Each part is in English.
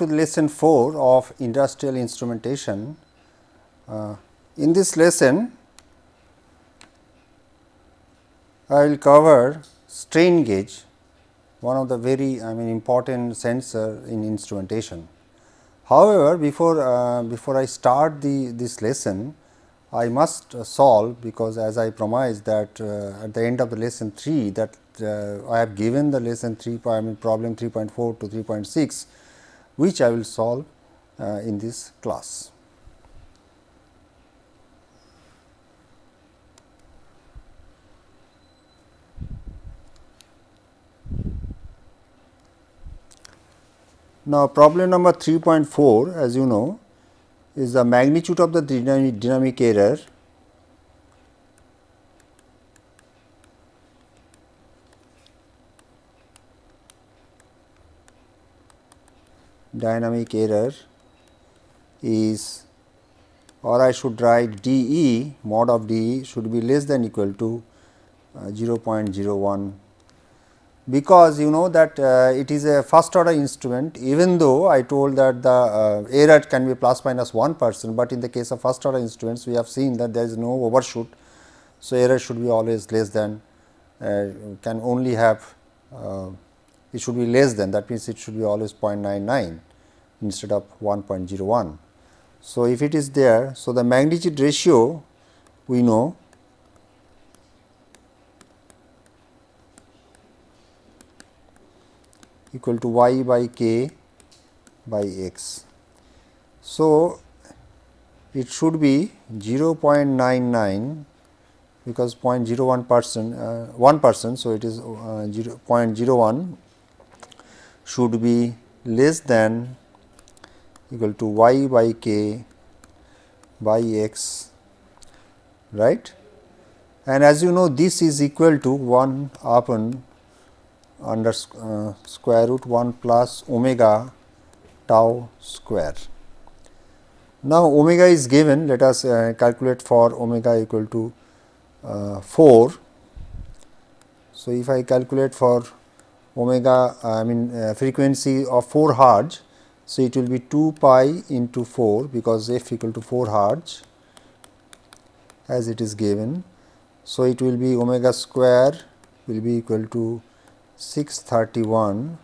to the lesson 4 of industrial instrumentation. Uh, in this lesson, I will cover strain gauge, one of the very I mean important sensor in instrumentation. However, before, uh, before I start the, this lesson, I must solve because as I promised that uh, at the end of the lesson 3 that uh, I have given the lesson 3 I mean problem 3.4 to 3.6 which I will solve uh, in this class. Now, problem number 3.4 as you know is the magnitude of the dynamic error dynamic error is or I should write d e mod of d e should be less than equal to uh, 0.01 because you know that uh, it is a first order instrument even though I told that the uh, error can be plus minus 1 percent, but in the case of first order instruments we have seen that there is no overshoot. So, error should be always less than uh, can only have uh, it should be less than that means it should be always 0.99 instead of 1.01. So, if it is there, so the magnitude ratio we know equal to y by k by x. So, it should be 0.99 because 0.01 percent uh, 1 percent. So, it is uh, 0 0.01 should be less than equal to y by k by x right and as you know this is equal to 1 upon under uh, square root 1 plus omega tau square. Now, omega is given let us uh, calculate for omega equal to uh, 4. So, if I calculate for omega uh, I mean uh, frequency of 4 hertz. So, it will be 2 pi into 4 because f equal to 4 hertz as it is given. So, it will be omega square will be equal to 631.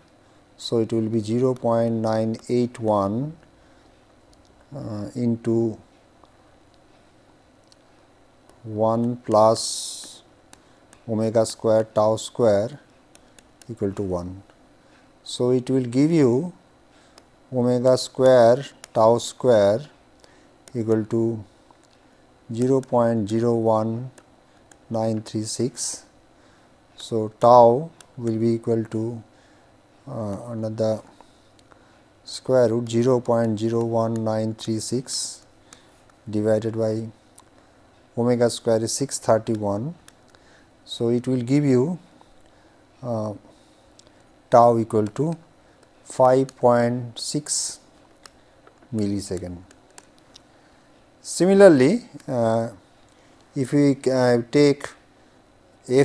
So, it will be 0 0.981 uh, into 1 plus omega square tau square equal to 1. So, it will give you omega square tau square equal to 0 0.01936. So, tau will be equal to uh, another square root 0 0.01936 divided by omega square is 631. So, it will give you uh, tau equal to 5.6 millisecond. Similarly, uh, if we uh, take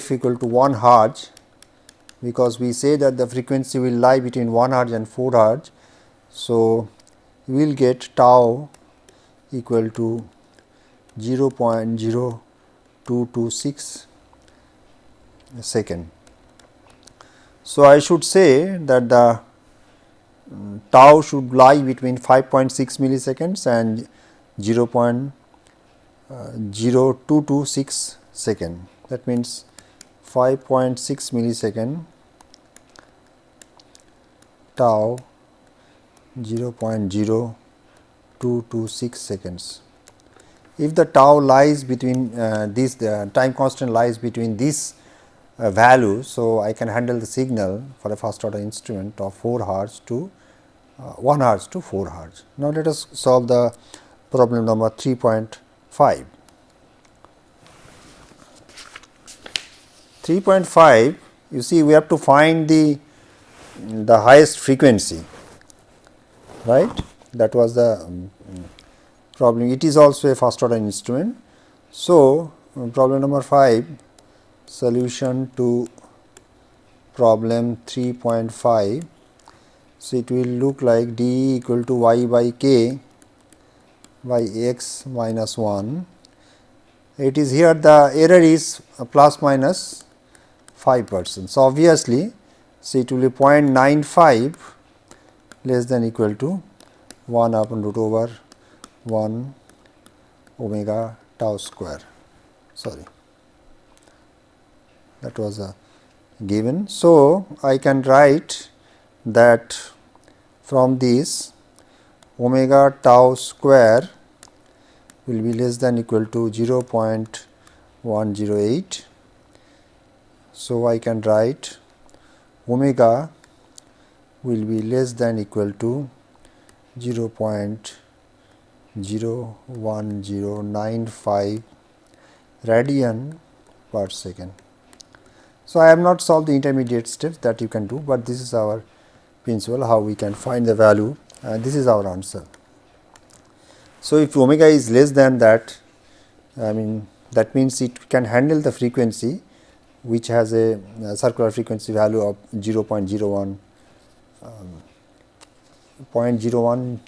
f equal to 1 hertz because we say that the frequency will lie between 1 hertz and 4 hertz. So, we will get tau equal to 0 0.0226 second. So, I should say that the mm, tau should lie between 5.6 milliseconds and 0 uh, 0.0226 second that means 5.6 millisecond tau 0 0.0226 seconds. If the tau lies between uh, this the time constant lies between this value. So, I can handle the signal for a first order instrument of 4 hertz to uh, 1 hertz to 4 hertz. Now, let us solve the problem number 3.5. 3.5 you see we have to find the the highest frequency right that was the um, problem it is also a first order instrument so uh, problem number 5 solution to problem 3.5 so it will look like d equal to y by k by x minus 1 it is here the error is plus minus 5 percent. So, obviously, so it will be 0.95 less than equal to 1 upon root over 1 omega tau square sorry that was a uh, given. So, I can write that from this omega tau square will be less than equal to 0 0.108. So, I can write omega will be less than equal to 0 0.01095 radian per second. So, I have not solved the intermediate steps that you can do, but this is our principle how we can find the value uh, this is our answer. So, if omega is less than that I mean that means it can handle the frequency which has a, a circular frequency value of 0 0.01 um, 0.01095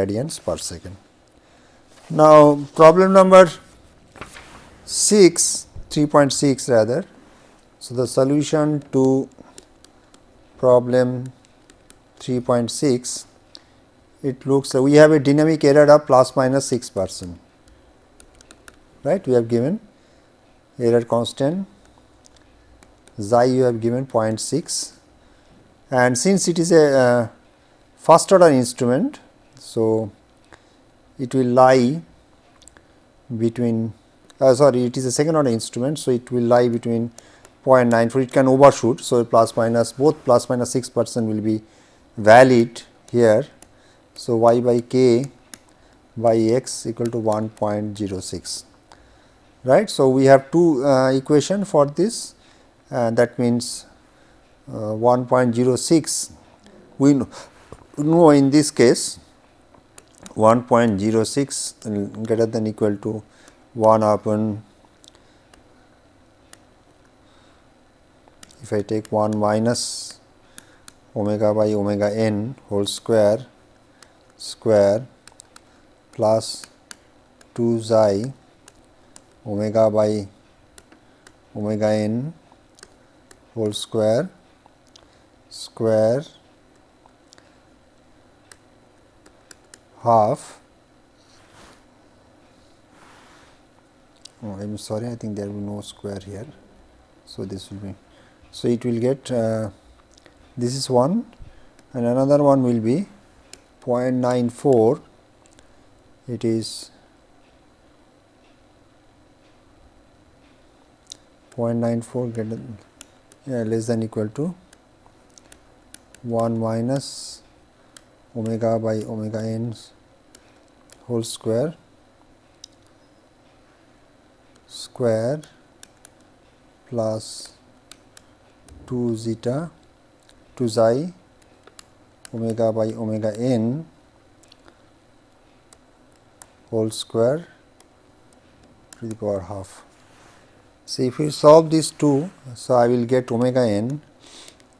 radians per second. Now, problem number 6 3.6 rather so, the solution to problem 3.6 it looks we have a dynamic error of plus minus 6 percent right we have given error constant xi you have given 0.6 and since it is a uh, first order instrument so it will lie between uh, sorry it is a second order instrument so it will lie between 0.94 it can overshoot. So, plus minus both plus minus 6 percent will be valid here. So, y by k by x equal to 1.06 right. So, we have two uh, equation for this uh, that means uh, 1.06 we know, know in this case 1.06 greater than equal to 1 upon if I take 1 minus omega by omega n whole square square plus 2 xi omega by omega n whole square square half oh, I am sorry I think there will be no square here. So, this will be so, it will get uh, this is one and another one will be 0.94 it is 0.94 greater yeah, less than equal to 1 minus omega by omega n whole square square plus 2 zeta to xi omega by omega n whole square to the power half. So, if we solve these two, so I will get omega n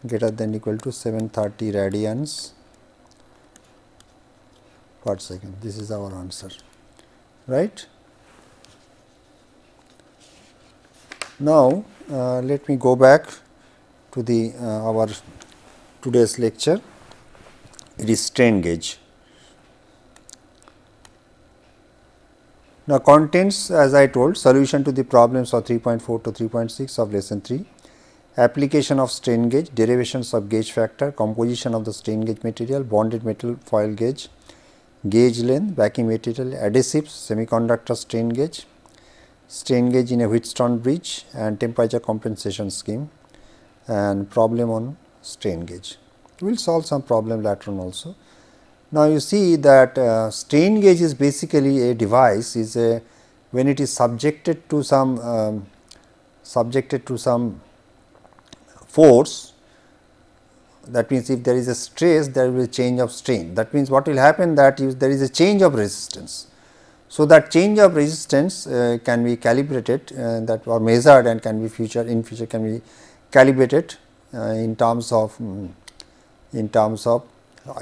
greater than equal to 730 radians per second. This is our answer, right. Now, uh, let me go back to the uh, our today's lecture it is strain gauge. Now, contents as I told solution to the problems of 3.4 to 3.6 of lesson 3, application of strain gauge, derivations of gauge factor, composition of the strain gauge material, bonded metal foil gauge, gauge length, backing material, adhesives, semiconductor strain gauge, strain gauge in a Wheatstone bridge and temperature compensation scheme and problem on strain gauge. We will solve some problem later on also. Now, you see that uh, strain gauge is basically a device is a when it is subjected to some um, subjected to some force that means if there is a stress there will be a change of strain that means what will happen that if there is a change of resistance. So, that change of resistance uh, can be calibrated uh, that or measured and can be future in future can be calibrated uh, in terms of mm, in terms of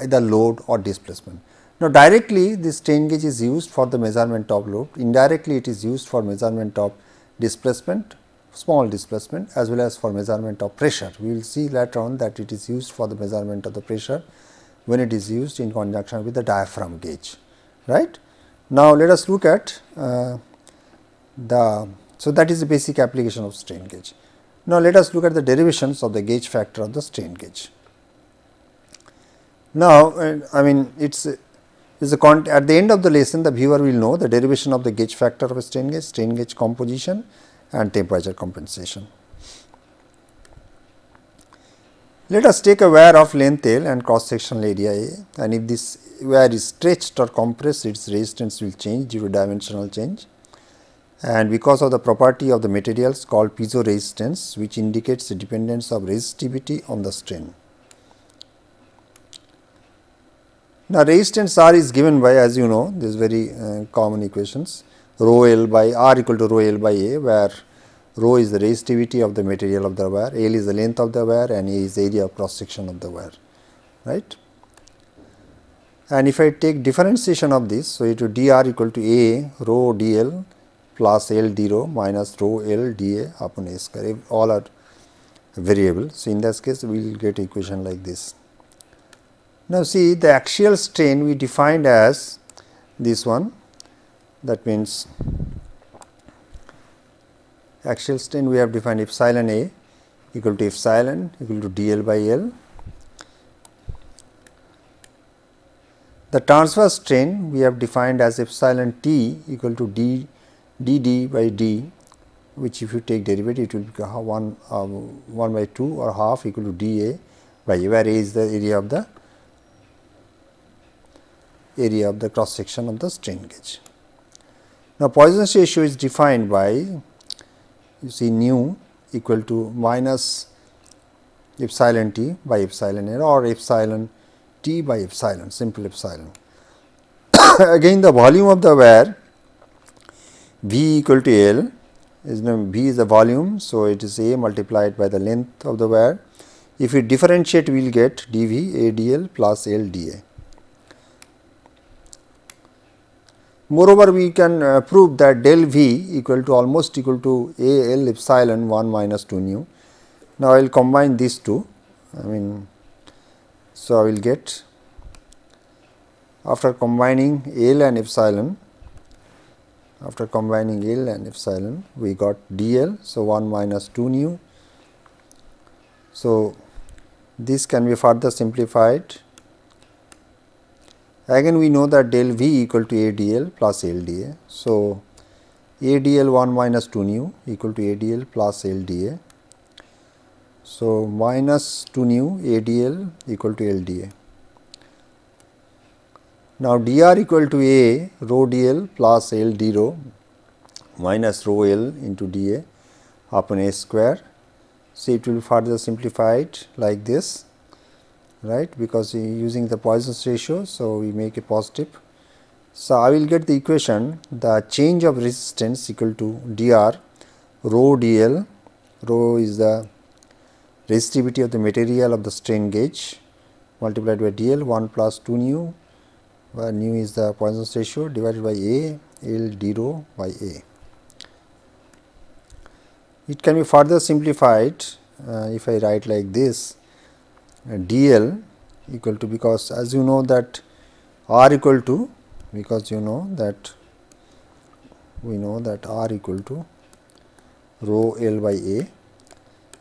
either load or displacement. Now, directly this strain gauge is used for the measurement of load, indirectly it is used for measurement of displacement, small displacement as well as for measurement of pressure. We will see later on that it is used for the measurement of the pressure when it is used in conjunction with the diaphragm gauge, right. Now, let us look at uh, the, so that is the basic application of strain gauge. Now, let us look at the derivations of the gauge factor of the strain gauge. Now, uh, I mean it uh, is a at the end of the lesson the viewer will know the derivation of the gauge factor of a strain gauge, strain gauge composition and temperature compensation. Let us take a wire of length L and cross sectional area A and if this wire is stretched or compressed its resistance will change due to dimensional change and because of the property of the materials called piezo resistance which indicates the dependence of resistivity on the strain. Now, resistance R is given by as you know this very uh, common equations rho L by R equal to rho L by A where rho is the resistivity of the material of the wire, L is the length of the wire and A is the area of cross section of the wire right. And if I take differentiation of this, so it will dr equal to A rho dl plus L d rho minus rho L dA upon A square if all are variable. So, in this case we will get equation like this. Now, see the axial strain we defined as this one that means axial strain we have defined epsilon A equal to epsilon equal to dl by L. The transverse strain we have defined as epsilon t equal to d dd by d which if you take derivative it will become 1, um, 1 by 2 or half equal to dA by A where A is the area of the area of the cross section of the strain gauge. Now, Poisson's ratio is defined by you see nu equal to minus epsilon t by epsilon n or epsilon t by epsilon simple epsilon. Again the volume of the wire V equal to L is now V is the volume. So, it is A multiplied by the length of the wire. If we differentiate we will get dV ADL plus L dA. Moreover, we can uh, prove that del V equal to almost equal to A L epsilon 1 minus 2 nu. Now, I will combine these two. I mean, so I will get after combining L and epsilon after combining L and epsilon we got dl. So, 1 minus 2 nu. So, this can be further simplified. Again we know that del V equal to ADL plus LDA. So, ADL 1 minus 2 nu equal to ADL plus LDA. So, minus 2 nu ADL equal to LDA. Now, dr equal to A rho dl plus L d rho minus rho L into dA upon A square. So, it will be further simplified like this right because using the Poisson's ratio. So, we make a positive. So, I will get the equation the change of resistance equal to dr rho dl rho is the resistivity of the material of the strain gauge multiplied by dl 1 plus 2 nu where nu is the Poisson's ratio divided by A L d rho by A. It can be further simplified uh, if I write like this uh, dl equal to because as you know that r equal to because you know that we know that r equal to rho L by A.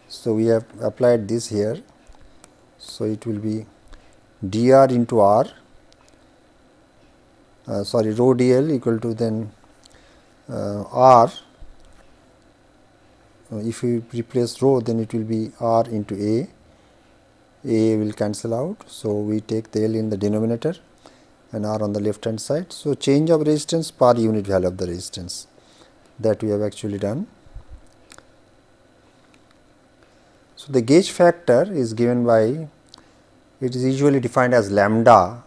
So, we have applied this here. So, it will be dr into r uh, sorry rho d l equal to then uh, r uh, if we replace rho then it will be r into a a will cancel out. So, we take the L in the denominator and R on the left hand side. So, change of resistance per unit value of the resistance that we have actually done. So, the gauge factor is given by it is usually defined as lambda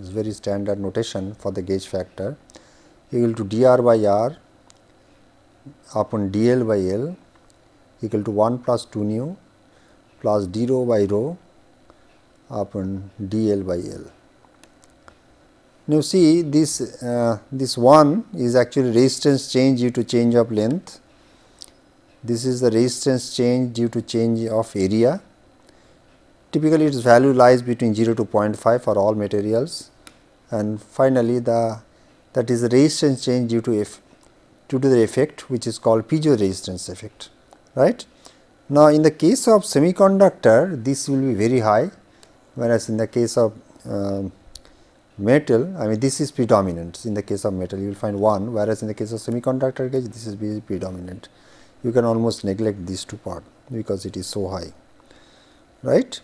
is very standard notation for the gauge factor equal to dr by r upon dl by l equal to 1 plus 2 nu plus d rho by rho upon dl by l. Now see this uh, this 1 is actually resistance change due to change of length. This is the resistance change due to change of area Typically, its value lies between 0 to 0.5 for all materials and finally, the that is the resistance change due to F due to the effect which is called piezo resistance effect. right? Now, in the case of semiconductor this will be very high whereas, in the case of uh, metal I mean this is predominant in the case of metal you will find 1 whereas, in the case of semiconductor gauge this is predominant. You can almost neglect these two part because it is so high right.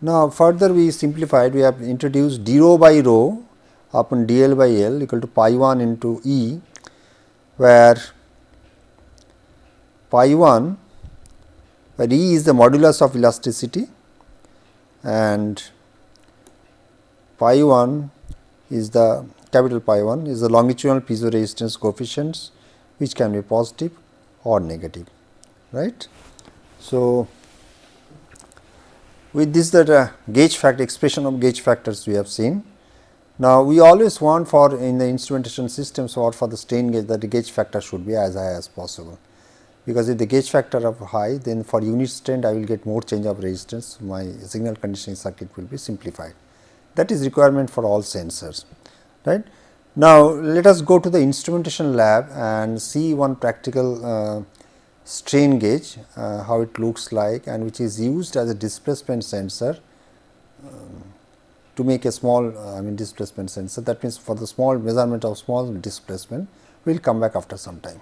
Now, further we simplified, we have introduced d rho by rho upon d l by l equal to pi 1 into E, where pi 1 where E is the modulus of elasticity and pi 1 is the capital pi 1 is the longitudinal piezo resistance coefficients which can be positive or negative right. So, with this that uh, gauge factor expression of gauge factors we have seen. Now, we always want for in the instrumentation systems or for the strain gauge that the gauge factor should be as high as possible because if the gauge factor of high then for unit strain I will get more change of resistance my signal conditioning circuit will be simplified that is requirement for all sensors right. Now, let us go to the instrumentation lab and see one practical uh, strain gauge, uh, how it looks like and which is used as a displacement sensor um, to make a small uh, I mean displacement sensor that means for the small measurement of small displacement we will come back after some time.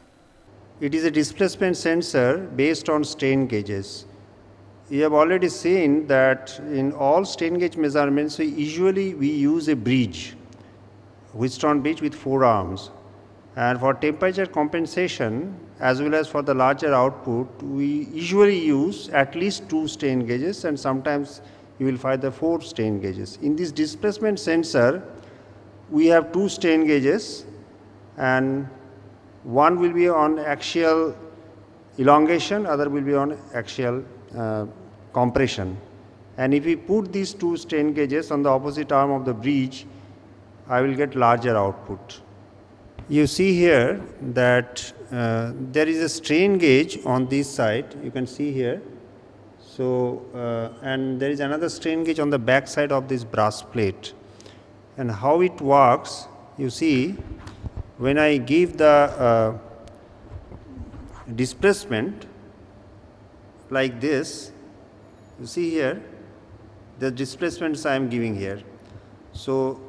It is a displacement sensor based on strain gauges. You have already seen that in all strain gauge measurements we usually we use a bridge Wheatstone Beach with four arms. And for temperature compensation, as well as for the larger output, we usually use at least two strain gauges and sometimes you will find the four strain gauges. In this displacement sensor, we have two strain gauges and one will be on axial elongation, other will be on axial uh, compression. And if we put these two strain gauges on the opposite arm of the bridge, I will get larger output. You see here that uh, there is a strain gauge on this side, you can see here. So, uh, and there is another strain gauge on the back side of this brass plate. And how it works, you see, when I give the uh, displacement like this, you see here, the displacements I am giving here. So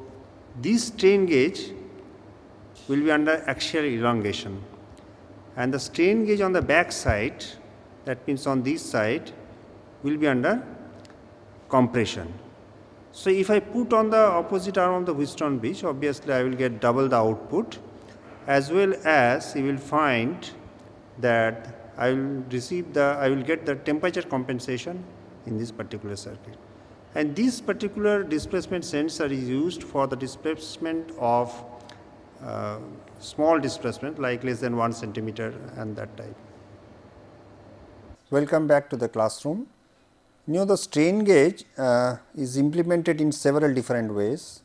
this strain gauge will be under axial elongation and the strain gauge on the back side that means on this side will be under compression. So if I put on the opposite arm of the Wheatstone bridge, obviously I will get double the output as well as you will find that I will receive the I will get the temperature compensation in this particular circuit. And this particular displacement sensor is used for the displacement of uh, small displacement like less than 1 centimeter and that type. Welcome back to the classroom. You know the strain gauge uh, is implemented in several different ways.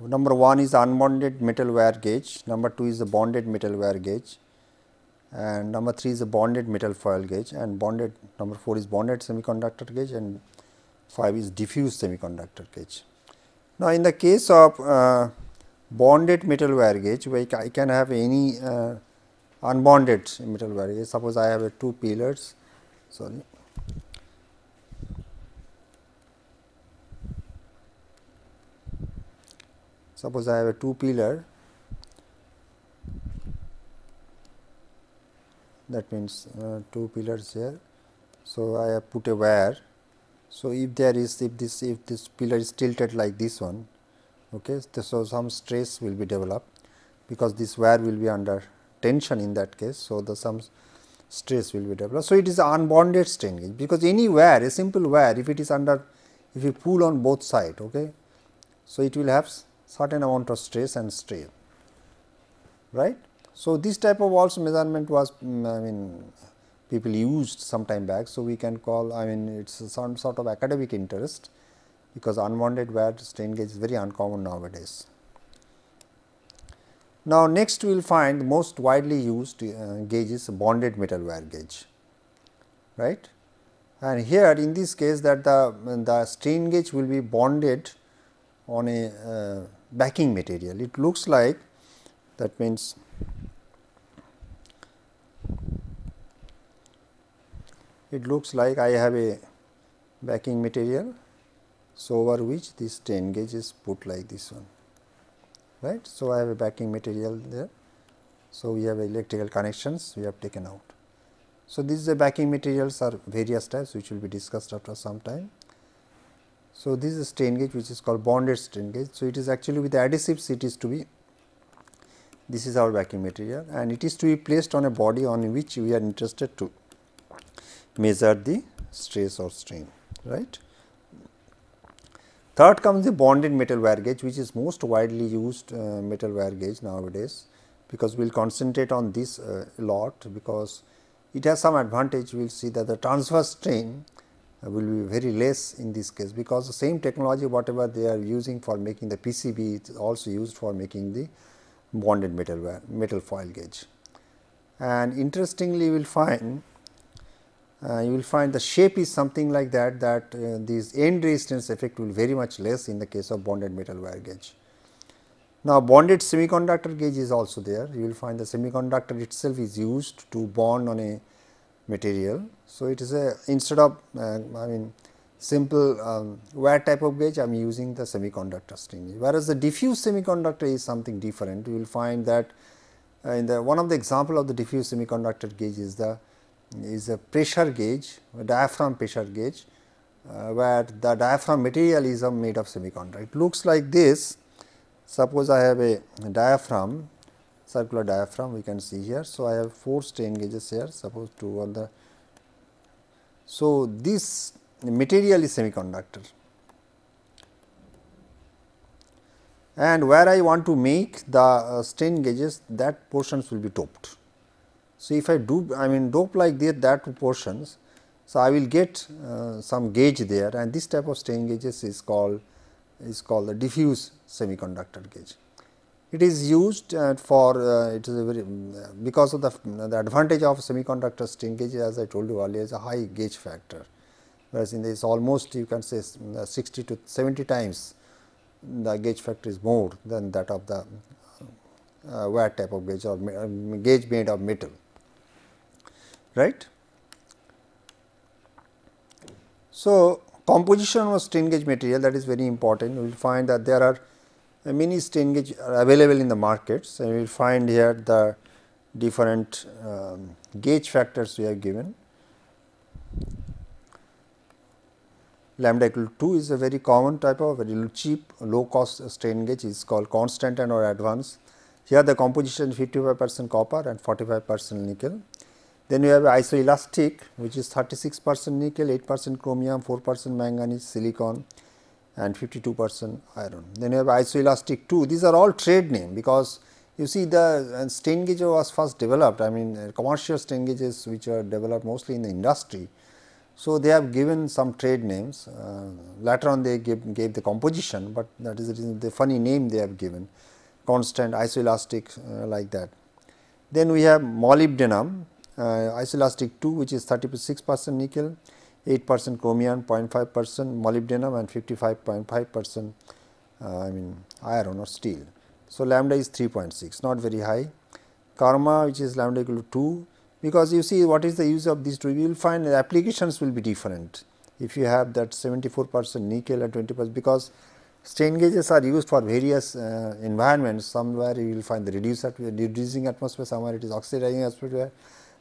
Number 1 is unbonded metal wire gauge, number 2 is the bonded metal wire gauge and number 3 is the bonded metal foil gauge and bonded number 4 is bonded semiconductor gauge and 5 is diffuse semiconductor gauge. Now, in the case of uh, bonded metal wire gauge, where I can have any uh, unbonded metal wire gauge, suppose I have a two pillars, sorry. Suppose I have a two pillar, that means uh, two pillars here. So, I have put a wire so, if there is if this if this pillar is tilted like this one, okay, so some stress will be developed because this wire will be under tension in that case. So, the some stress will be developed. So, it is unbonded strain gauge because any wire a simple wire if it is under if you pull on both side, okay, so it will have certain amount of stress and strain right. So, this type of also measurement was mm, I mean people used some time back. So, we can call I mean it is some sort of academic interest because unwanted wear strain gauge is very uncommon nowadays. Now, next we will find most widely used uh, gauge is bonded metal wire gauge right and here in this case that the, the strain gauge will be bonded on a uh, backing material. It looks like that means it looks like I have a backing material. So, over which this strain gauge is put like this one right. So, I have a backing material there. So, we have electrical connections we have taken out. So, these the backing materials are various types which will be discussed after some time. So, this is a strain gauge which is called bonded strain gauge. So, it is actually with adhesive. adhesives it is to be this is our backing material and it is to be placed on a body on which we are interested to measure the stress or strain right. Third comes the bonded metal wire gauge which is most widely used uh, metal wire gauge nowadays because we will concentrate on this uh, a lot because it has some advantage we will see that the transverse strain uh, will be very less in this case because the same technology whatever they are using for making the PCB is also used for making the bonded metal wire metal foil gauge. And interestingly we will find uh, you will find the shape is something like that that uh, these end resistance effect will very much less in the case of bonded metal wire gauge. Now, bonded semiconductor gauge is also there you will find the semiconductor itself is used to bond on a material. So, it is a instead of uh, I mean simple um, wire type of gauge I am using the semiconductor string whereas, the diffuse semiconductor is something different you will find that uh, in the one of the example of the diffuse semiconductor gauge is the is a pressure gauge, a diaphragm pressure gauge, uh, where the diaphragm material is uh, made of semiconductor. It looks like this. Suppose I have a diaphragm, circular diaphragm we can see here. So, I have four strain gauges here, suppose two are the. So, this material is semiconductor. And where I want to make the uh, strain gauges that portions will be topped. So, if I do I mean dope like that, that two portions, so I will get uh, some gauge there and this type of strain gauges is called is called the diffuse semiconductor gauge. It is used uh, for uh, it is very mm, uh, because of the, mm, the advantage of semiconductor strain gauge as I told you earlier is a high gauge factor whereas in this almost you can say mm, uh, 60 to 70 times the gauge factor is more than that of the uh, uh wire type of gauge or gauge made of metal right. So, composition of strain gauge material that is very important. You will find that there are uh, many strain gauge available in the markets and you will find here the different um, gauge factors we have given. Lambda equal to 2 is a very common type of very cheap low cost strain gauge is called constant and or advanced. Here the composition 55 percent copper and 45 percent nickel. Then you have isoelastic which is 36 percent nickel, 8 percent chromium, 4 percent manganese, silicon and 52 percent iron. Then you have isoelastic 2, these are all trade name because you see the strain gauge was first developed, I mean uh, commercial strain gauges which are developed mostly in the industry. So, they have given some trade names, uh, later on they gave, gave the composition, but that is the, the funny name they have given constant isoelastic uh, like that. Then we have molybdenum uh, isoelastic 2 which is 36 percent nickel, 8 percent chromium, 0.5 percent molybdenum and 55.5 percent uh, I mean iron or steel. So, lambda is 3.6 not very high. Karma which is lambda equal to 2 because you see what is the use of these two you will find the applications will be different if you have that 74 percent nickel and 20 percent because strain gauges are used for various uh, environments somewhere you will find the reduced reducing atmosphere somewhere it is oxidizing atmosphere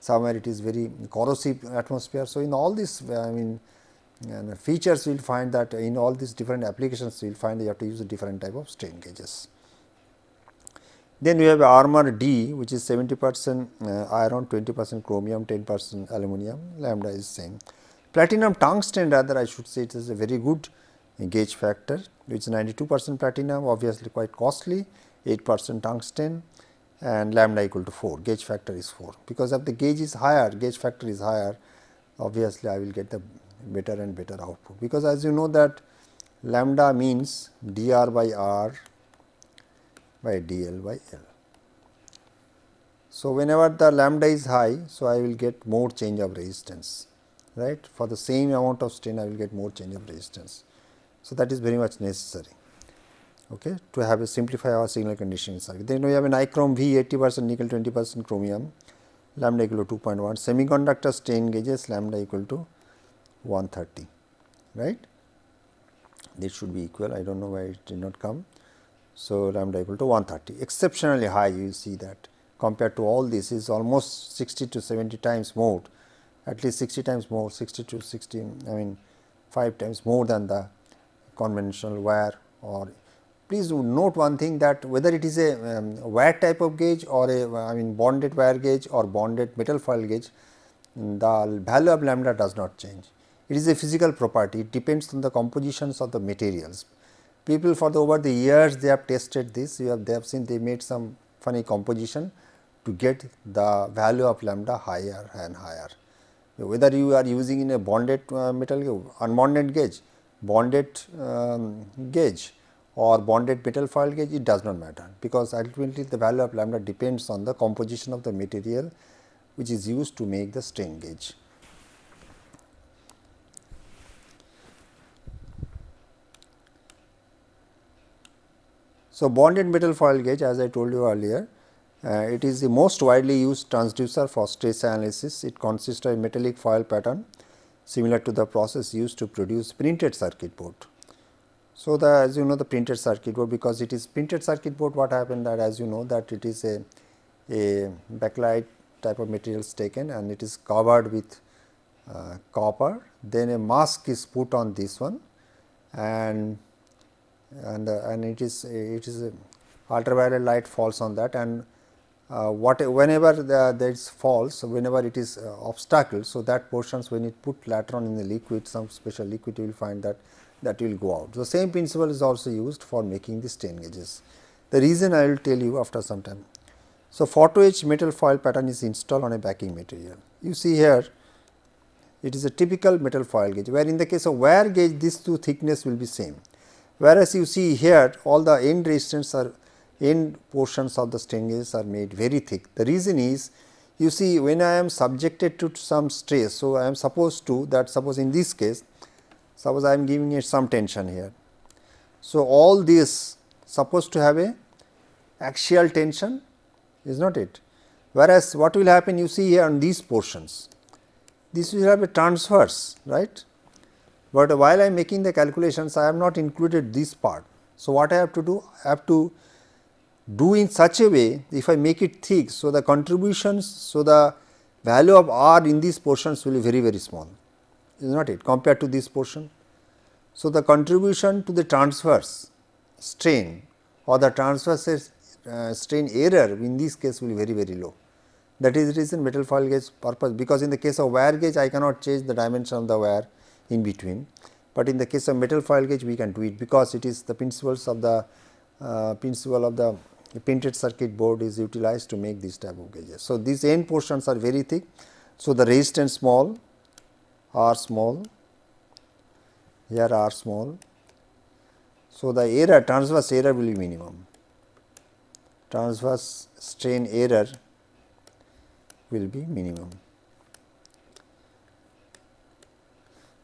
somewhere it is very corrosive atmosphere. So, in all these uh, I mean features you will find that in all these different applications you will find you have to use a different type of strain gauges. Then we have armor D which is 70 percent uh, iron, 20 percent chromium, 10 percent aluminum, lambda is same. Platinum tungsten rather I should say it is a very good gauge factor which is 92 percent platinum obviously quite costly, 8 percent tungsten, and lambda equal to 4 gauge factor is 4 because if the gauge is higher gauge factor is higher obviously I will get the better and better output because as you know that lambda means dr by r by dl by l. So, whenever the lambda is high so I will get more change of resistance right for the same amount of strain I will get more change of resistance. So, that is very much necessary okay, to have a simplify our signal conditioning circuit. Then we have a nichrome, V 80 percent nickel 20 percent chromium lambda equal to 2.1 semiconductor strain gauges lambda equal to 130 right. This should be equal I do not know why it did not come. So, lambda equal to 130 exceptionally high you see that compared to all this is almost 60 to 70 times more at least 60 times more 60 to 60 I mean 5 times more than the conventional wire or please note one thing that whether it is a um, wire type of gauge or a I mean bonded wire gauge or bonded metal foil gauge, the value of lambda does not change. It is a physical property, it depends on the compositions of the materials. People for the over the years they have tested this, you have they have seen they made some funny composition to get the value of lambda higher and higher. Whether you are using in a bonded uh, metal unbonded gauge, bonded um, gauge or bonded metal foil gauge it does not matter because ultimately the value of lambda depends on the composition of the material which is used to make the strain gauge. So, bonded metal foil gauge as I told you earlier uh, it is the most widely used transducer for stress analysis. It consists of a metallic foil pattern similar to the process used to produce printed circuit board. So, the as you know the printed circuit board because it is printed circuit board what happened that as you know that it is a, a backlight type of materials taken and it is covered with uh, copper then a mask is put on this one and and, uh, and it is it is ultraviolet light falls on that and uh, what whenever the, there is falls whenever it is uh, obstacle. So, that portions when it put later on in the liquid some special liquid you will find that that will go out. The same principle is also used for making the strain gauges. The reason I will tell you after some time. So, photo etch metal foil pattern is installed on a backing material. You see here it is a typical metal foil gauge where in the case of wire gauge these two thickness will be same. Whereas, you see here all the end resistance are end portions of the strain gauges are made very thick. The reason is you see when I am subjected to some stress. So, I am supposed to that suppose in this case Suppose I am giving it some tension here. So, all this supposed to have a axial tension is not it. Whereas, what will happen you see here on these portions, this will have a transverse right, but while I am making the calculations I have not included this part. So, what I have to do I have to do in such a way if I make it thick. So, the contributions so the value of r in these portions will be very very small is not it compared to this portion. So, the contribution to the transverse strain or the transverse uh, strain error in this case will be very very low. That is the reason metal foil gauge purpose because in the case of wire gauge I cannot change the dimension of the wire in between, but in the case of metal foil gauge we can do it because it is the principles of the uh, principle of the printed circuit board is utilized to make this type of gauges. So, these end portions are very thick. So, the resistance small r small, here r small. So, the error transverse error will be minimum, transverse strain error will be minimum.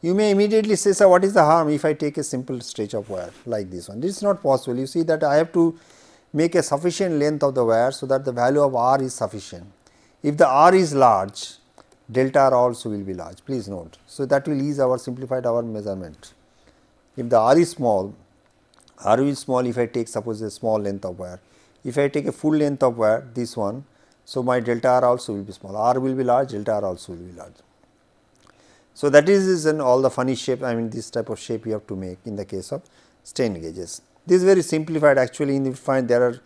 You may immediately say, sir, what is the harm if I take a simple stretch of wire like this one? This is not possible. You see that I have to make a sufficient length of the wire, so that the value of r is sufficient. If the r is large, delta r also will be large please note. So, that will ease our simplified our measurement. If the r is small, r is small if I take suppose a small length of wire. If I take a full length of wire this one, so my delta r also will be small, r will be large, delta r also will be large. So, that is, is an all the funny shape I mean this type of shape you have to make in the case of strain gauges. This is very simplified actually you find there are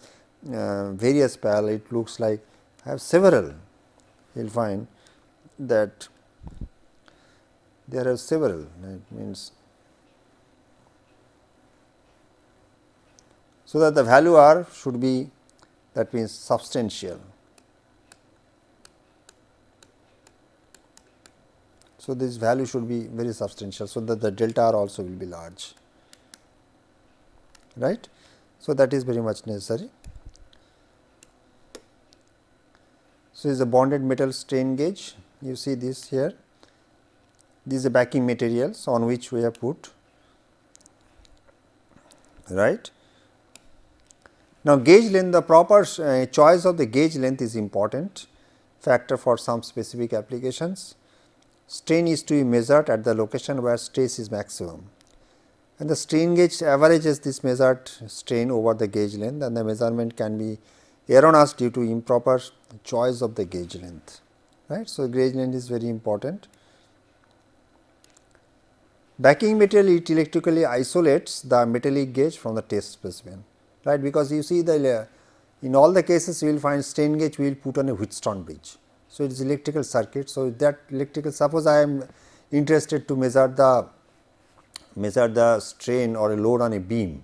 uh, various parallel it looks like I have several you will find that there are several it means so that the value r should be that means substantial. So, this value should be very substantial. So, that the delta r also will be large right. So, that is very much necessary. So, is a bonded metal strain gauge you see this here this is a backing materials on which we have put right. Now, gauge length the proper uh, choice of the gauge length is important factor for some specific applications. Strain is to be measured at the location where stress is maximum and the strain gauge averages this measured strain over the gauge length and the measurement can be erroneous due to improper choice of the gauge length right. So, gradient is very important. Backing material it electrically isolates the metallic gauge from the test specimen right because you see the uh, in all the cases you will find strain gauge we will put on a Wheatstone bridge. So, it is electrical circuit. So, that electrical suppose I am interested to measure the measure the strain or a load on a beam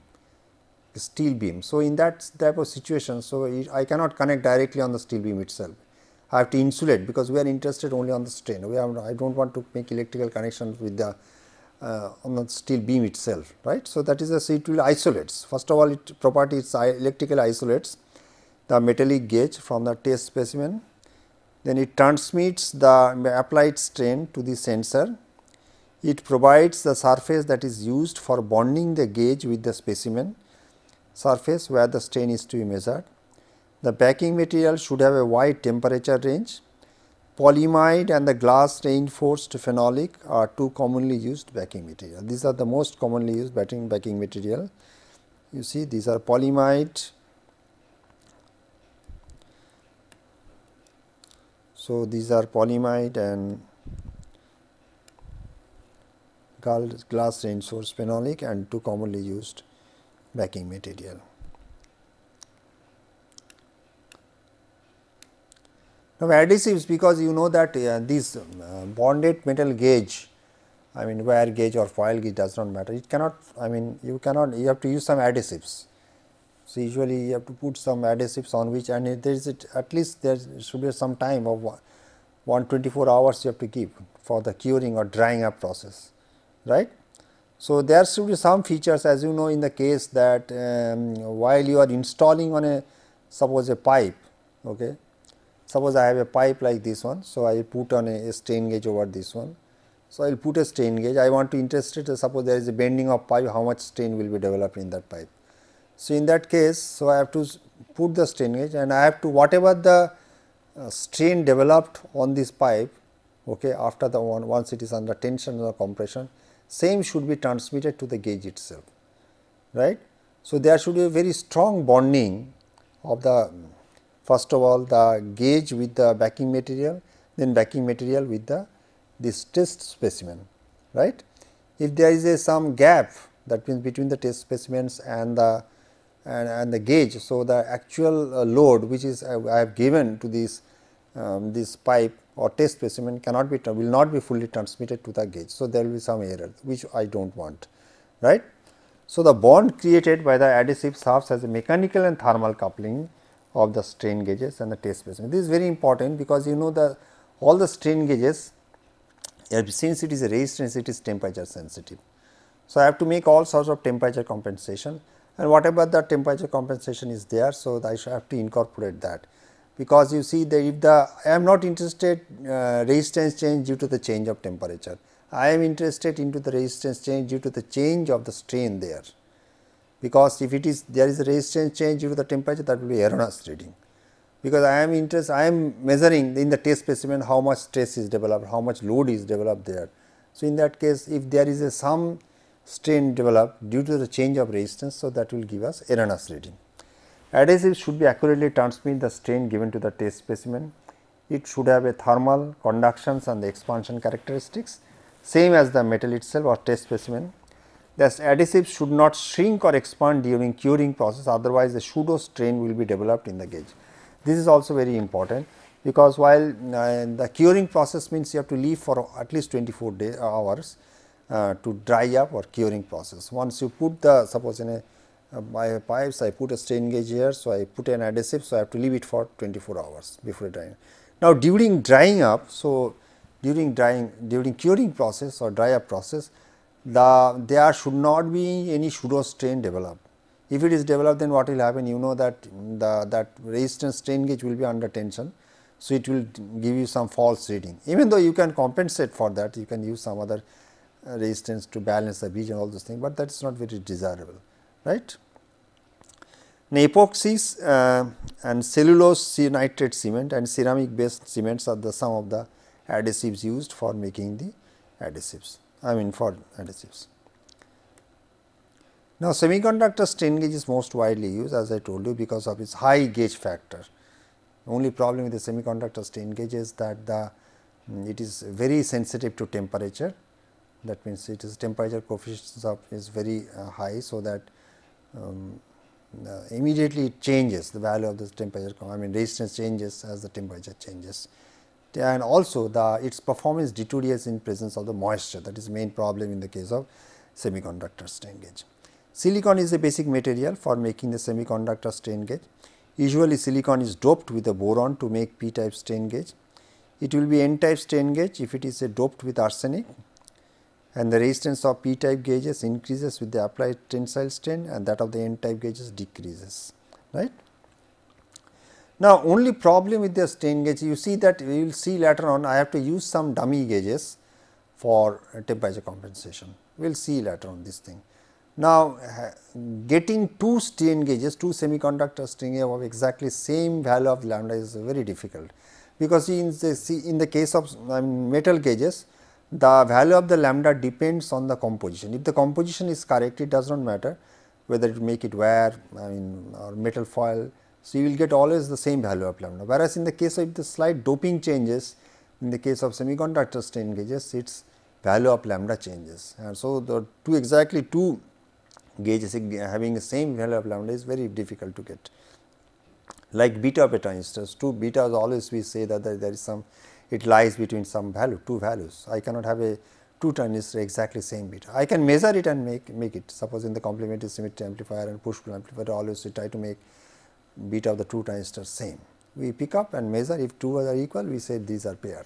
steel beam. So, in that type of situation, so I cannot connect directly on the steel beam itself I have to insulate because we are interested only on the strain. We I do not want to make electrical connections with the uh, on the steel beam itself, right. So, that is a, so it will isolates. First of all, it property electrical isolates the metallic gauge from the test specimen. Then it transmits the applied strain to the sensor. It provides the surface that is used for bonding the gauge with the specimen surface where the strain is to be measured the packing material should have a wide temperature range. Polyamide and the glass reinforced phenolic are two commonly used backing material. These are the most commonly used backing, backing material. You see these are polyamide. So, these are polyamide and glass reinforced phenolic and two commonly used backing material. Now, adhesives because you know that uh, these uh, bonded metal gauge, I mean wire gauge or foil gauge does not matter, it cannot, I mean you cannot, you have to use some adhesives. So, usually you have to put some adhesives on which and there is at least there should be some time of 124 hours you have to give for the curing or drying up process, right. So, there should be some features as you know in the case that um, while you are installing on a suppose a pipe, okay, Suppose I have a pipe like this one, so I put on a, strain gauge over this one. So, I will put a strain gauge, I want to interest it. suppose there is a bending of pipe, how much strain will be developed in that pipe. So, in that case, so I have to put the strain gauge and I have to whatever the uh, strain developed on this pipe okay, after the one once it is under tension or compression, same should be transmitted to the gauge itself. right? So, there should be a very strong bonding of the first of all the gauge with the backing material, then backing material with the this test specimen, right. If there is a some gap that means between the test specimens and the and, and the gauge. So, the actual uh, load which is I, uh, I have given to this um, this pipe or test specimen cannot be will not be fully transmitted to the gauge. So, there will be some error which I do not want right. So, the bond created by the adhesive serves as a mechanical and thermal coupling of the strain gauges and the test specimen. This is very important because you know the all the strain gauges since it is a resistance it is temperature sensitive. So, I have to make all sorts of temperature compensation and whatever the temperature compensation is there. So, I should have to incorporate that because you see that if the I am not interested uh, resistance change due to the change of temperature. I am interested into the resistance change due to the change of the strain there because if it is there is a resistance change due to the temperature that will be erroneous reading because I am interest I am measuring in the test specimen how much stress is developed, how much load is developed there. So, in that case if there is a some strain developed due to the change of resistance, so that will give us erroneous reading. Adhesive should be accurately transmit the strain given to the test specimen. It should have a thermal conductions and the expansion characteristics same as the metal itself or test specimen Thus, adhesives should not shrink or expand during curing process otherwise the pseudo strain will be developed in the gauge. This is also very important because while uh, the curing process means you have to leave for at least 24 day, uh, hours uh, to dry up or curing process. Once you put the suppose in a my uh, pipes I put a strain gauge here. So, I put an adhesive. So, I have to leave it for 24 hours before drying. Now, during drying up. So, during drying during curing process or dry up process the there should not be any Shuro strain developed. If it is developed then what will happen you know that the that resistance strain gauge will be under tension. So, it will give you some false reading even though you can compensate for that you can use some other uh, resistance to balance the beach and all those things, but that is not very desirable right. Now, epoxies uh, and cellulose nitrate cement and ceramic based cements are the some of the adhesives used for making the adhesives. I mean for adhesives. Now, semiconductor strain gauge is most widely used as I told you because of its high gauge factor. Only problem with the semiconductor strain gauge is that the it is very sensitive to temperature that means it is temperature coefficient of is very uh, high. So, that um, uh, immediately it changes the value of this temperature I mean resistance changes as the temperature changes and also the its performance deteriorates in presence of the moisture that is main problem in the case of semiconductor strain gauge. Silicon is a basic material for making the semiconductor strain gauge. Usually silicon is doped with a boron to make p type strain gauge. It will be n type strain gauge if it is doped with arsenic and the resistance of p type gauges increases with the applied tensile strain and that of the n type gauges decreases right. Now, only problem with the strain gauge you see that we will see later on I have to use some dummy gauges for uh, temperature compensation we will see later on this thing. Now, getting two strain gauges two semiconductor strain gauge of exactly same value of lambda is very difficult because in the, in the case of I mean, metal gauges the value of the lambda depends on the composition. If the composition is correct it does not matter whether you make it wire I mean or metal foil so, you will get always the same value of lambda. Whereas, in the case of the slight doping changes, in the case of semiconductor strain gauges, its value of lambda changes. And so, the two exactly two gauges having the same value of lambda is very difficult to get. Like beta beta instance, two betas always we say that there is some it lies between some value, two values. I cannot have a two transistor exactly same beta. I can measure it and make make it. Suppose in the complementary symmetry amplifier and push pull amplifier always we try to make beta of the two transistors same. We pick up and measure if two are equal we say these are pair.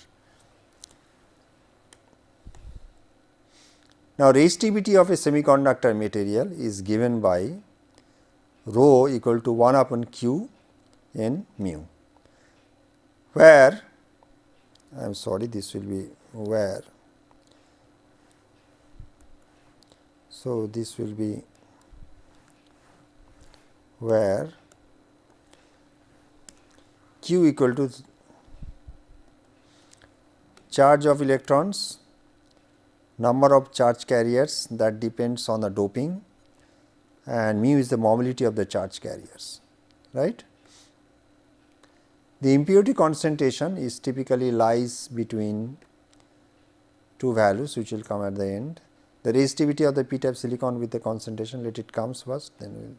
Now, resistivity of a semiconductor material is given by rho equal to 1 upon q n mu, where I am sorry this will be where. So, this will be where q equal to charge of electrons, number of charge carriers that depends on the doping and mu is the mobility of the charge carriers, right. The impurity concentration is typically lies between two values which will come at the end. The resistivity of the p-type silicon with the concentration let it comes first then we will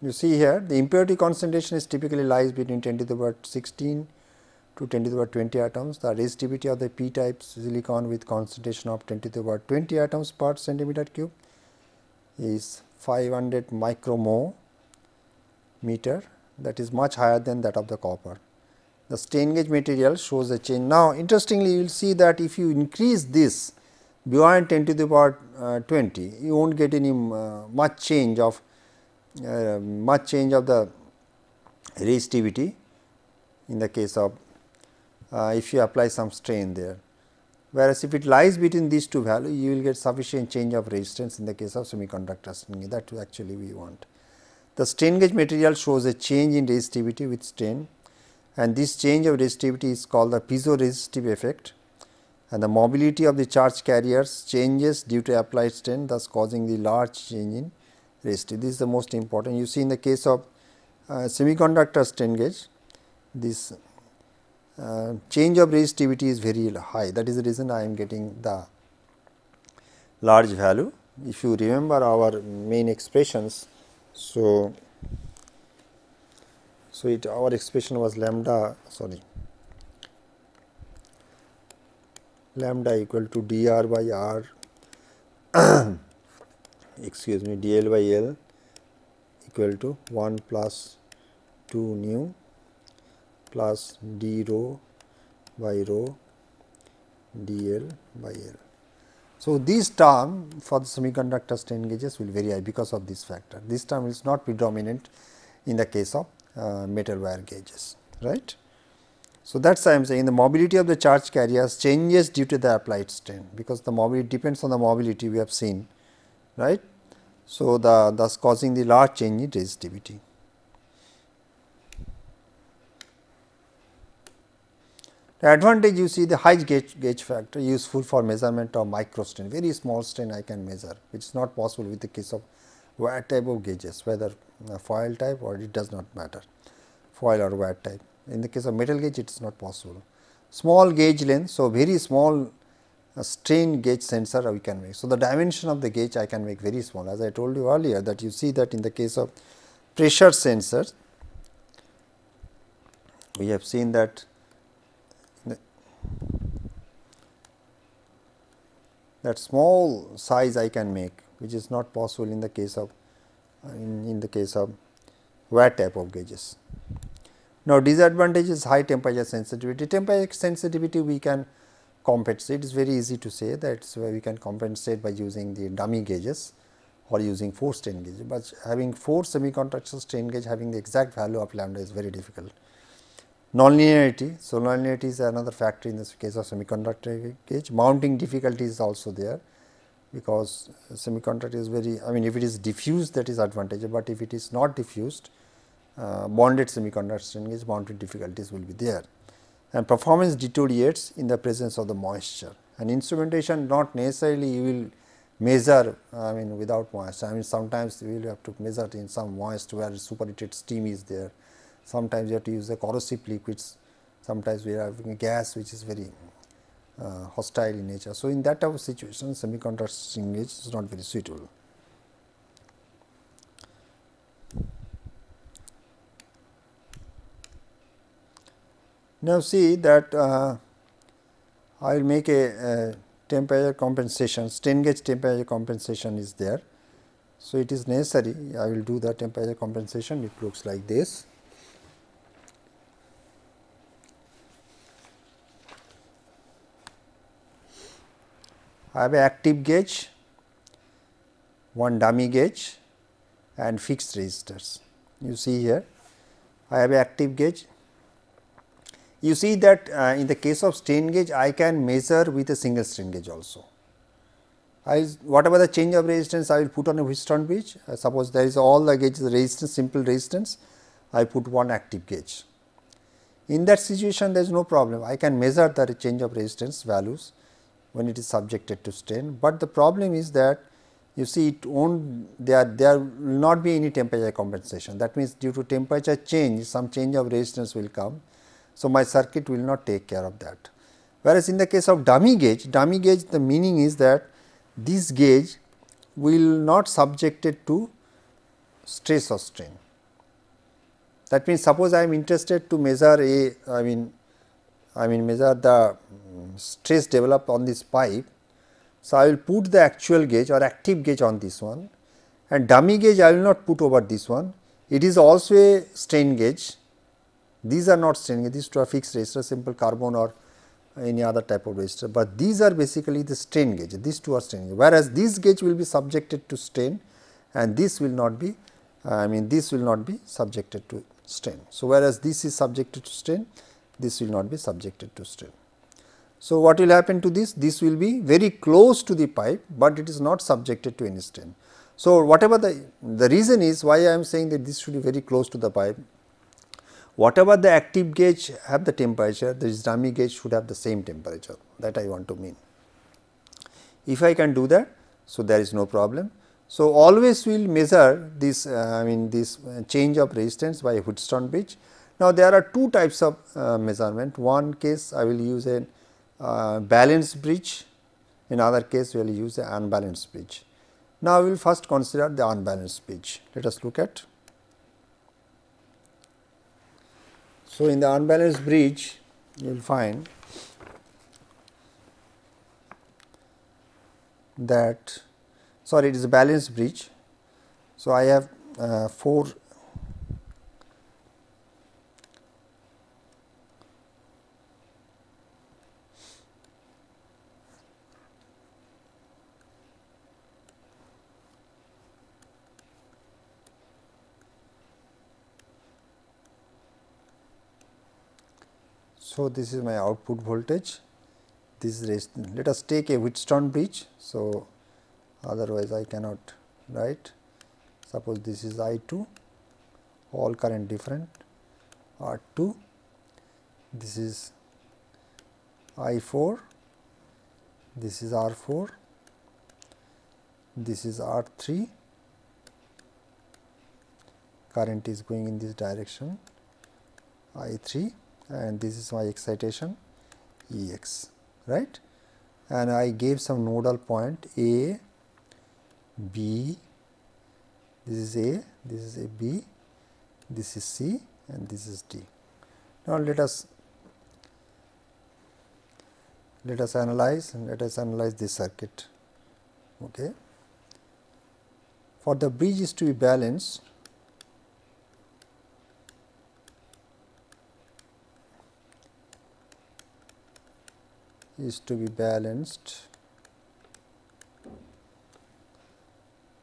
you see here the impurity concentration is typically lies between 10 to the power 16 to 10 to the power 20 atoms. The resistivity of the p type silicon with concentration of 10 to the power 20 atoms per centimeter cube is 500 micromo meter that is much higher than that of the copper. The strain gauge material shows a change. Now, interestingly you will see that if you increase this beyond 10 to the power uh, 20, you will not get any uh, much change of uh, much change of the resistivity in the case of uh, if you apply some strain there. Whereas, if it lies between these two values, you will get sufficient change of resistance in the case of semiconductor strain that actually we want. The strain gauge material shows a change in resistivity with strain and this change of resistivity is called the piezoresistive effect and the mobility of the charge carriers changes due to applied strain thus causing the large change in rest. This is the most important. You see in the case of uh, semiconductor strain gauge, this uh, change of resistivity is very high. That is the reason I am getting the large value. If you remember our main expressions, so so it our expression was lambda sorry lambda equal to dr by r excuse me d L by L equal to 1 plus 2 nu plus d rho by rho d L by L. So, this term for the semiconductor strain gauges will vary because of this factor. This term is not predominant in the case of uh, metal wire gauges, right. So, that is why I am saying the mobility of the charge carriers changes due to the applied strain because the mobility depends on the mobility we have seen right. So, the thus causing the large change in resistivity. The advantage you see the high gauge, gauge factor useful for measurement of micro strain, very small strain I can measure which is not possible with the case of wire type of gauges whether uh, foil type or it does not matter foil or wire type. In the case of metal gauge it is not possible. Small gauge length, so very small a strain gauge sensor we can make. So, the dimension of the gauge I can make very small as I told you earlier that you see that in the case of pressure sensors we have seen that that small size I can make which is not possible in the case of in, in the case of wire type of gauges. Now, disadvantage is high temperature sensitivity. Temperature sensitivity we can compensate. It is very easy to say that so we can compensate by using the dummy gauges or using four strain gauges. but having four semiconductor strain gauge having the exact value of lambda is very difficult. Nonlinearity, so nonlinearity is another factor in this case of semiconductor gauge. Mounting difficulty is also there because semiconductor is very, I mean if it is diffused that is advantage, but if it is not diffused, uh, bonded semiconductor strain gauge mounting difficulties will be there and performance deteriorates in the presence of the moisture. And instrumentation not necessarily you will measure I mean without moisture, I mean sometimes you will have to measure in some moist where superheated steam is there, sometimes you have to use the corrosive liquids, sometimes we are having gas which is very uh, hostile in nature. So, in that type of situation semiconductor shrinkage is not very suitable. Now, see that uh, I will make a, a temperature compensation, strain gauge temperature compensation is there. So, it is necessary I will do the temperature compensation it looks like this. I have an active gauge, one dummy gauge and fixed resistors. You see here I have an active gauge you see that uh, in the case of strain gauge, I can measure with a single strain gauge also. I whatever the change of resistance I will put on a Wheatstone bridge. uh, suppose there is all the gauges resistance, simple resistance, I put one active gauge. In that situation there is no problem, I can measure the change of resistance values when it is subjected to strain, but the problem is that you see it won't there there will not be any temperature compensation that means due to temperature change some change of resistance will come so, my circuit will not take care of that. Whereas, in the case of dummy gauge, dummy gauge the meaning is that this gauge will not subjected to stress or strain. That means, suppose I am interested to measure a I mean I mean measure the mm, stress developed on this pipe. So, I will put the actual gauge or active gauge on this one and dummy gauge I will not put over this one. It is also a strain gauge these are not gauge. these two are fixed resistor, simple carbon or any other type of resistor, but these are basically the strain gauge, these two are strain gauge, whereas this gauge will be subjected to strain and this will not be, uh, I mean this will not be subjected to strain. So, whereas this is subjected to strain, this will not be subjected to strain. So, what will happen to this? This will be very close to the pipe, but it is not subjected to any strain. So, whatever the, the reason is why I am saying that this should be very close to the pipe, whatever the active gauge have the temperature, the dummy gauge should have the same temperature that I want to mean. If I can do that, so there is no problem. So, always we will measure this uh, I mean this uh, change of resistance by Wheatstone bridge. Now, there are two types of uh, measurement one case I will use a uh, balanced bridge in other case we will use an unbalanced bridge. Now, we will first consider the unbalanced bridge let us look at So, in the unbalanced bridge you will find that sorry it is a balanced bridge. So, I have uh, 4 So, this is my output voltage this is let us take a Wheatstone bridge. So, otherwise I cannot write suppose this is I 2 all current different R 2 this is I 4 this is R 4 this is R 3 current is going in this direction I 3 and this is my excitation E x right and I gave some nodal point A, B, this is A, this is a B, this is C and this is D. Now, let us let us analyze let us analyze this circuit. Okay. For the bridge is to be balanced is to be balanced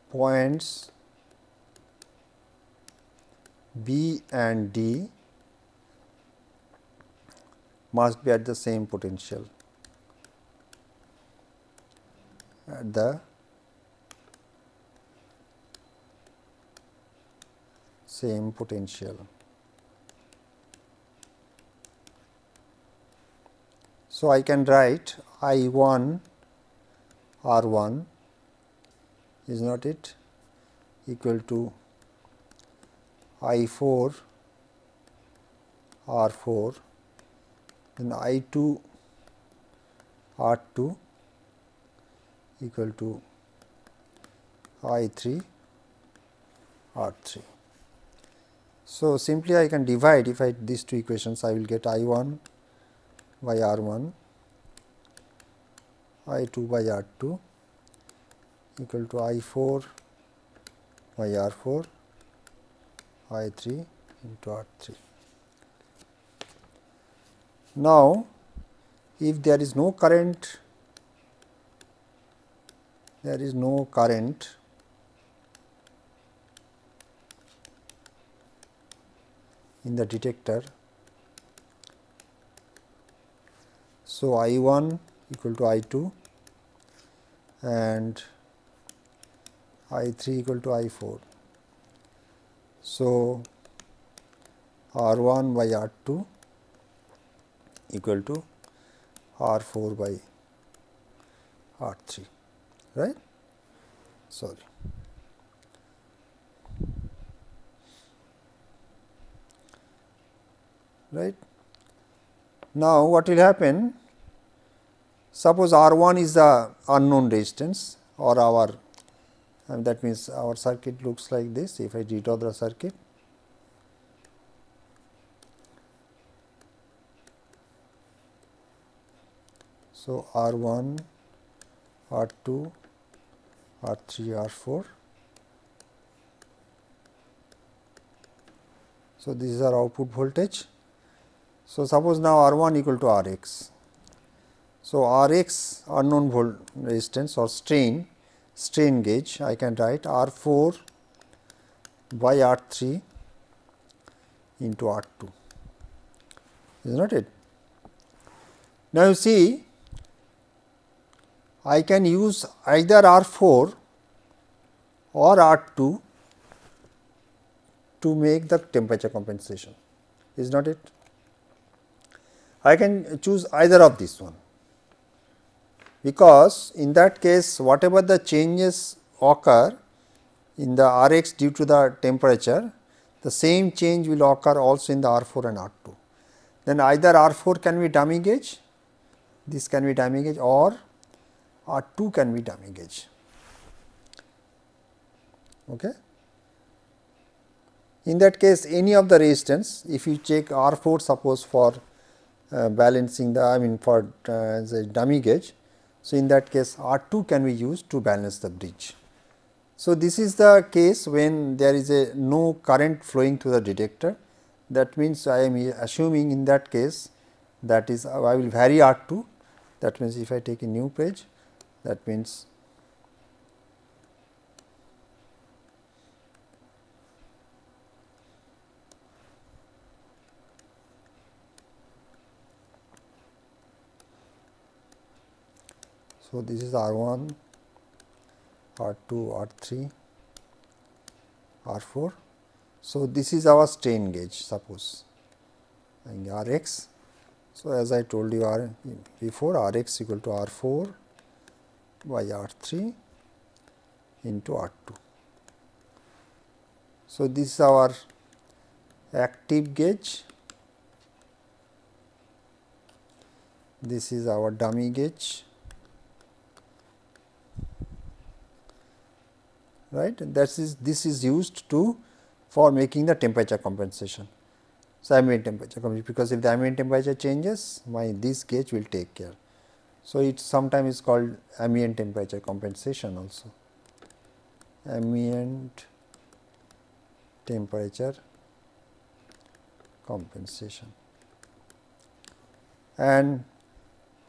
points B and D must be at the same potential at the same potential. So, I can write I 1 R 1 is not it equal to I 4 R 4 then I 2 R 2 equal to I 3 R 3. So, simply I can divide if I these two equations I will get I 1 by R 1 I 2 by R 2 equal to I 4 by R 4 I 3 into R 3. Now, if there is no current, there is no current in the detector So, I 1 equal to I 2 and I 3 equal to I 4. So, R 1 by R 2 equal to R 4 by R 3 right sorry. Right. Now, what will happen Suppose R 1 is the unknown resistance or our that means, our circuit looks like this if I redraw the circuit. So, R 1, R 2, R 3, R 4. So, this is our output voltage. So, suppose now R 1 equal to R x. So, R x unknown volt resistance or strain, strain gauge I can write R 4 by R 3 into R 2 is not it. Now, you see I can use either R 4 or R 2 to make the temperature compensation is not it. I can choose either of these one because in that case whatever the changes occur in the R x due to the temperature, the same change will occur also in the R 4 and R 2. Then either R 4 can be dummy gauge, this can be dummy gauge or R 2 can be dummy gauge. Okay. In that case any of the resistance if you check R 4 suppose for uh, balancing the I mean for uh, dummy gauge so, in that case R 2 can be used to balance the bridge. So, this is the case when there is a no current flowing through the detector that means I am assuming in that case that is I will vary R 2 that means if I take a new page that means So, this is R 1, R 2, R 3, R 4. So, this is our strain gauge suppose and R x. So, as I told you R before R x equal to R 4 by R 3 into R 2. So, this is our active gauge, this is our dummy gauge. right and that is this is used to for making the temperature compensation. So, ambient temperature because if the ambient temperature changes my this gauge will take care. So, it sometimes is called ambient temperature compensation also ambient temperature compensation and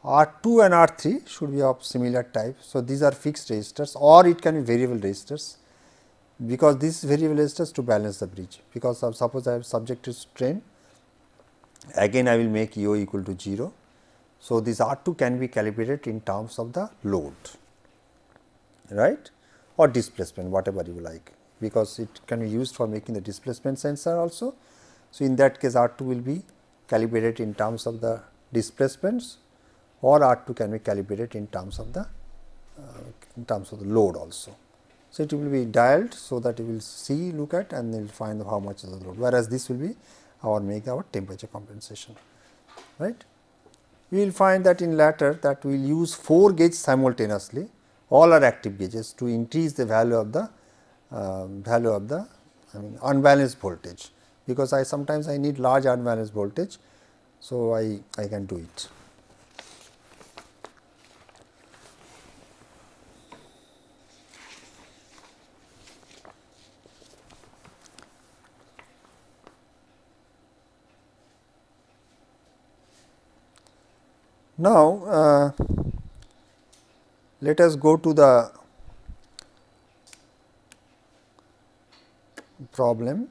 R 2 and R 3 should be of similar type. So, these are fixed resistors or it can be variable resistors because this variable resistors to balance the bridge because of suppose I have subjective strain again I will make EO equal to 0. So, this R 2 can be calibrated in terms of the load right or displacement whatever you like because it can be used for making the displacement sensor also. So, in that case R 2 will be calibrated in terms of the displacements or R2 can be calibrated in terms of the uh, in terms of the load also. So, it will be dialed so that you will see look at and you will find how much is the load whereas, this will be our make our temperature compensation right. We will find that in latter that we will use 4 gauges simultaneously all are active gauges to increase the value of the uh, value of the I mean unbalanced voltage because I sometimes I need large unbalanced voltage. So, I, I can do it. Now, uh, let us go to the problem,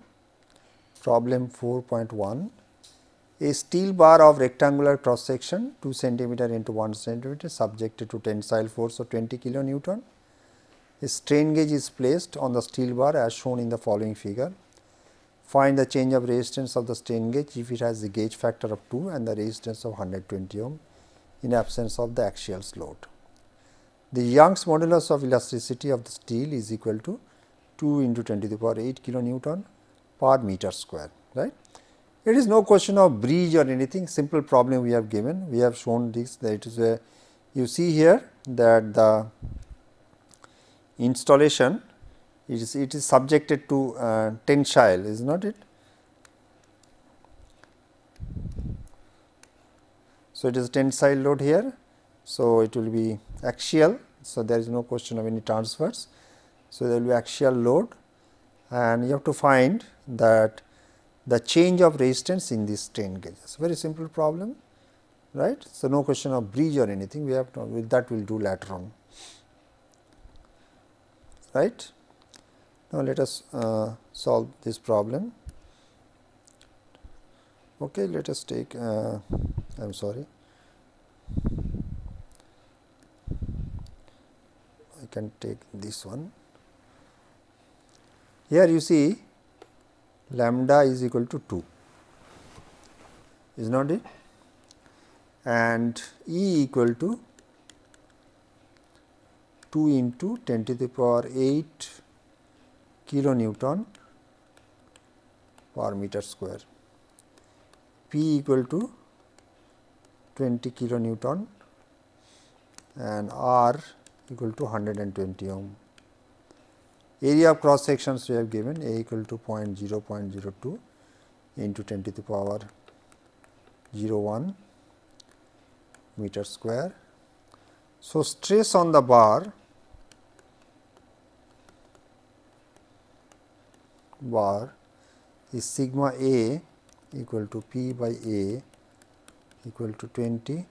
problem 4.1 a steel bar of rectangular cross section 2 centimeter into 1 centimeter subjected to tensile force of 20 kilonewton. A strain gauge is placed on the steel bar as shown in the following figure. Find the change of resistance of the strain gauge if it has the gauge factor of 2 and the resistance of 120 ohm in absence of the axial load. The Young's modulus of elasticity of the steel is equal to 2 into 10 to the power 8 kilonewton per meter square. Right? It is no question of bridge or anything simple problem we have given. We have shown this that it is a you see here that the installation it is it is subjected to uh, tensile is not it So, it is tensile load here. So, it will be axial. So, there is no question of any transverse. So, there will be axial load and you have to find that the change of resistance in these strain gauges. Very simple problem, right. So, no question of bridge or anything we have to with that we will do later on, right. Now, let us uh, solve this problem okay let us take uh, I'm sorry I can take this one here you see lambda is equal to 2 is not it and E equal to 2 into 10 to the power 8 kilonewton per meter square. P equal to 20 kilo Newton and R equal to 120 ohm. Area of cross sections we have given A equal to 0 0.002 into 10 to the power 01 meter square. So, stress on the bar bar is sigma A equal to P by A equal to 20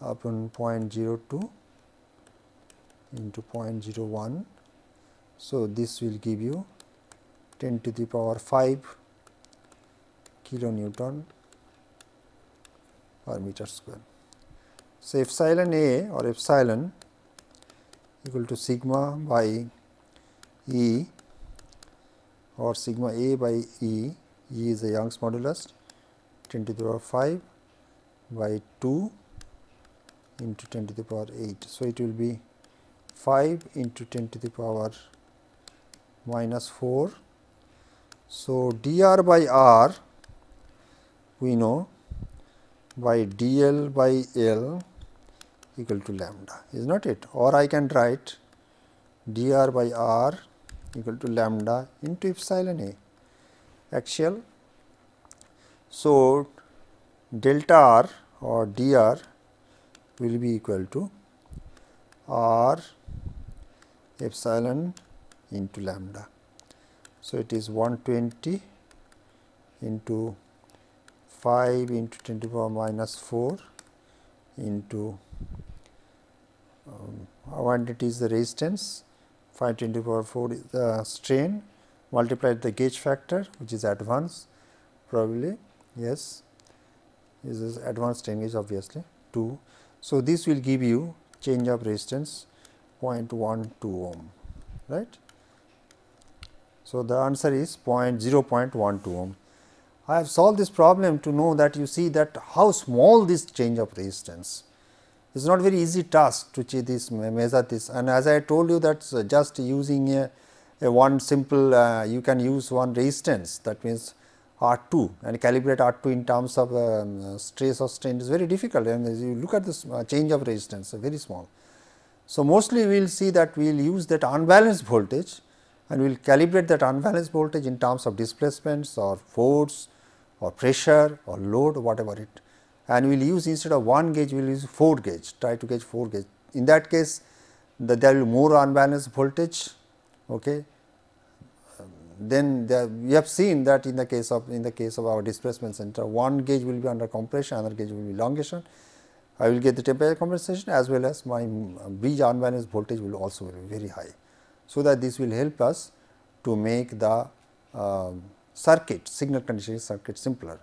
upon 0 0.02 into 0 0.01. So, this will give you 10 to the power 5 kilonewton per meter square. So, epsilon A or epsilon equal to sigma by E or sigma A by E E is the Young's modulus 10 to the power 5 by 2 into 10 to the power 8. So, it will be 5 into 10 to the power minus 4. So, dr by r we know by dl by l equal to lambda is not it or I can write dr by r equal to lambda into epsilon a axial. So, delta r or dr will be equal to r epsilon into lambda. So, it is 120 into 5 into 10 to the power minus 4 into um, 180 is the resistance, 5 10 to the power 4 is the strain multiply the gauge factor which is advanced probably yes this is advanced 10 gauge obviously 2. So, this will give you change of resistance 0.12 ohm right. So, the answer is 0 0.0.12 ohm. I have solved this problem to know that you see that how small this change of resistance. It is not very easy task to this measure this and as I told you that just using a a one simple uh, you can use one resistance that means R 2 and calibrate R 2 in terms of um, stress or strain is very difficult and you look at this uh, change of resistance uh, very small. So, mostly we will see that we will use that unbalanced voltage and we will calibrate that unbalanced voltage in terms of displacements or force or pressure or load or whatever it and we will use instead of 1 gauge we will use 4 gauge try to gauge 4 gauge. In that case the, there will be more unbalanced voltage Okay. Then we have seen that in the case of in the case of our displacement center, one gauge will be under compression, another gauge will be elongation. I will get the temperature compensation as well as my uh, bridge unbalanced voltage will also be very high. So, that this will help us to make the uh, circuit signal conditioning circuit simpler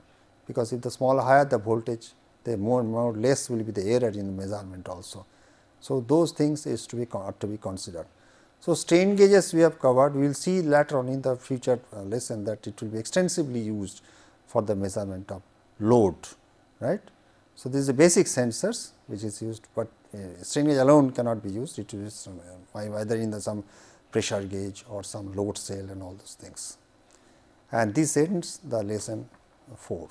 because if the smaller higher the voltage the more more less will be the error in the measurement also. So, those things is to be to be considered. So, strain gauges we have covered, we will see later on in the future lesson that it will be extensively used for the measurement of load, right. So, this is the basic sensors which is used, but uh, strain gauge alone cannot be used, it is uh, either in the some pressure gauge or some load cell and all those things. And this ends the lesson 4.